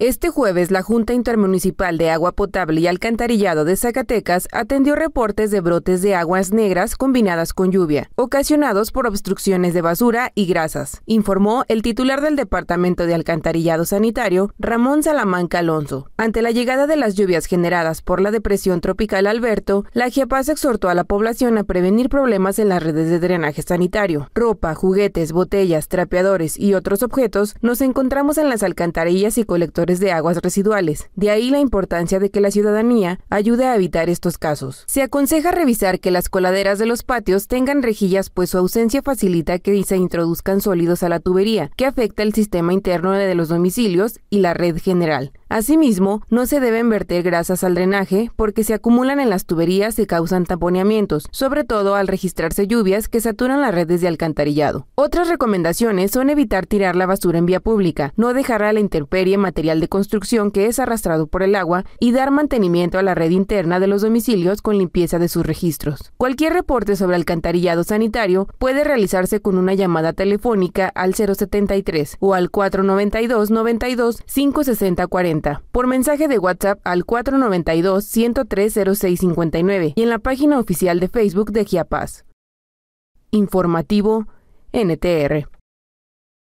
Este jueves, la Junta Intermunicipal de Agua Potable y Alcantarillado de Zacatecas atendió reportes de brotes de aguas negras combinadas con lluvia, ocasionados por obstrucciones de basura y grasas, informó el titular del Departamento de Alcantarillado Sanitario, Ramón Salamanca Alonso. Ante la llegada de las lluvias generadas por la depresión tropical Alberto, la GEPAS exhortó a la población a prevenir problemas en las redes de drenaje sanitario. Ropa, juguetes, botellas, trapeadores y otros objetos nos encontramos en las alcantarillas y colectores de aguas residuales, de ahí la importancia de que la ciudadanía ayude a evitar estos casos. Se aconseja revisar que las coladeras de los patios tengan rejillas pues su ausencia facilita que se introduzcan sólidos a la tubería, que afecta el sistema interno de los domicilios y la red general. Asimismo, no se deben verter grasas al drenaje porque se acumulan en las tuberías y causan tamponeamientos, sobre todo al registrarse lluvias que saturan las redes de alcantarillado. Otras recomendaciones son evitar tirar la basura en vía pública, no dejar a la intemperie material de construcción que es arrastrado por el agua y dar mantenimiento a la red interna de los domicilios con limpieza de sus registros. Cualquier reporte sobre alcantarillado sanitario puede realizarse con una llamada telefónica al 073 o al 492 92 560 40, por mensaje de WhatsApp al 492 103 0659 y en la página oficial de Facebook de Chiapas. Informativo NTR.